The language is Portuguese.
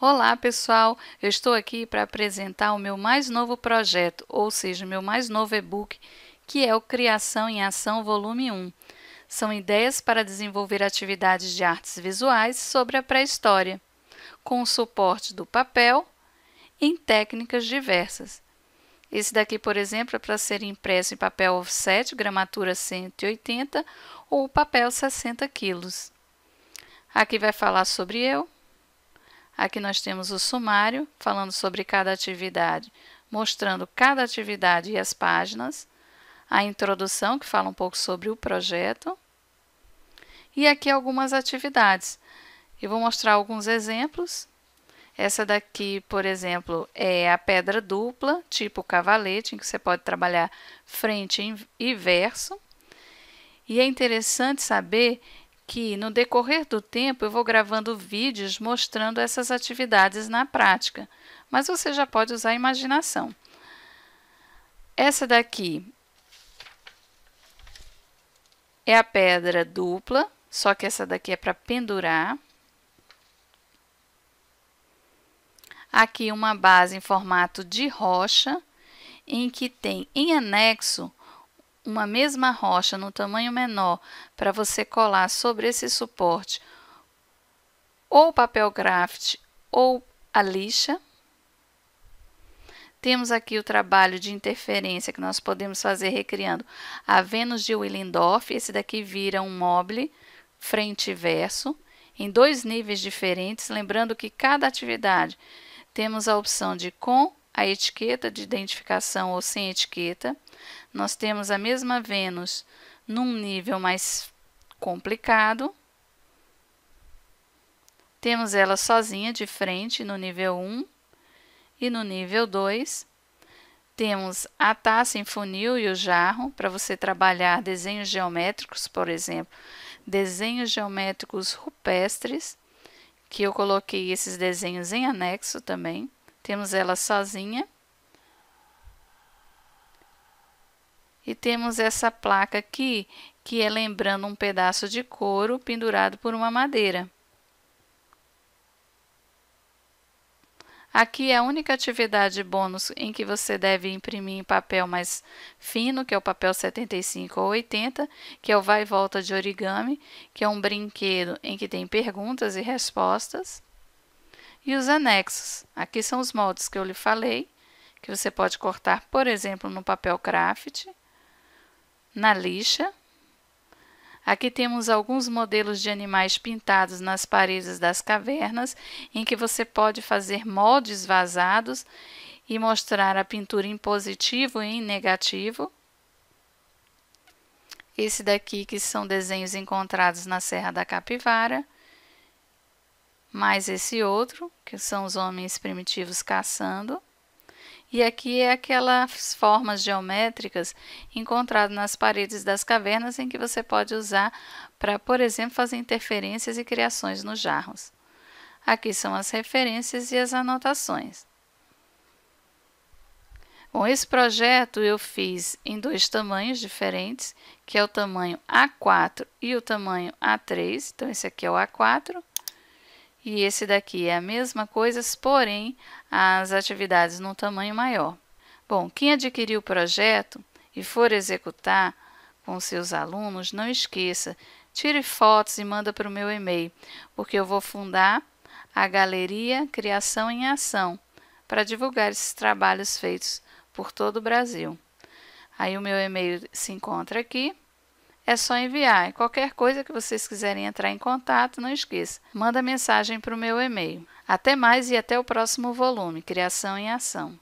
Olá pessoal, eu estou aqui para apresentar o meu mais novo projeto, ou seja, meu mais novo e-book, que é o Criação em Ação Volume 1. São ideias para desenvolver atividades de artes visuais sobre a pré-história, com o suporte do papel em técnicas diversas. Esse daqui, por exemplo, é para ser impresso em papel offset, gramatura 180 ou papel 60 quilos. Aqui vai falar sobre eu, Aqui nós temos o sumário, falando sobre cada atividade, mostrando cada atividade e as páginas. A introdução, que fala um pouco sobre o projeto. E aqui algumas atividades. Eu vou mostrar alguns exemplos. Essa daqui, por exemplo, é a pedra dupla, tipo cavalete, em que você pode trabalhar frente e verso. E é interessante saber que, no decorrer do tempo, eu vou gravando vídeos mostrando essas atividades na prática, mas você já pode usar a imaginação. Essa daqui é a pedra dupla, só que essa daqui é para pendurar. Aqui uma base em formato de rocha, em que tem em anexo uma mesma rocha no tamanho menor para você colar sobre esse suporte ou papel craft ou a lixa. Temos aqui o trabalho de interferência que nós podemos fazer recriando a Vênus de Willendorf. Esse daqui vira um mobile frente e verso em dois níveis diferentes, lembrando que cada atividade temos a opção de com a etiqueta de identificação ou sem etiqueta. Nós temos a mesma Vênus num nível mais complicado. Temos ela sozinha de frente no nível 1 e no nível 2. Temos a taça em funil e o jarro para você trabalhar desenhos geométricos, por exemplo, desenhos geométricos rupestres, que eu coloquei esses desenhos em anexo também. Temos ela sozinha. E temos essa placa aqui, que é lembrando um pedaço de couro pendurado por uma madeira. Aqui é a única atividade bônus em que você deve imprimir em papel mais fino, que é o papel 75 ou 80, que é o vai e volta de origami, que é um brinquedo em que tem perguntas e respostas e os anexos. Aqui são os moldes que eu lhe falei, que você pode cortar, por exemplo, no papel craft, na lixa. Aqui temos alguns modelos de animais pintados nas paredes das cavernas, em que você pode fazer moldes vazados e mostrar a pintura em positivo e em negativo. Esse daqui que são desenhos encontrados na Serra da Capivara mais esse outro, que são os homens primitivos caçando. E aqui é aquelas formas geométricas encontradas nas paredes das cavernas em que você pode usar para, por exemplo, fazer interferências e criações nos jarros. Aqui são as referências e as anotações. Bom, esse projeto eu fiz em dois tamanhos diferentes, que é o tamanho A4 e o tamanho A3. Então, esse aqui é o A4 e esse daqui é a mesma coisa, porém as atividades num tamanho maior. Bom, quem adquiriu o projeto e for executar com seus alunos, não esqueça, tire fotos e manda para o meu e-mail, porque eu vou fundar a Galeria Criação em Ação para divulgar esses trabalhos feitos por todo o Brasil. Aí o meu e-mail se encontra aqui. É só enviar. E qualquer coisa que vocês quiserem entrar em contato, não esqueça. Manda mensagem para o meu e-mail. Até mais e até o próximo volume, Criação em Ação.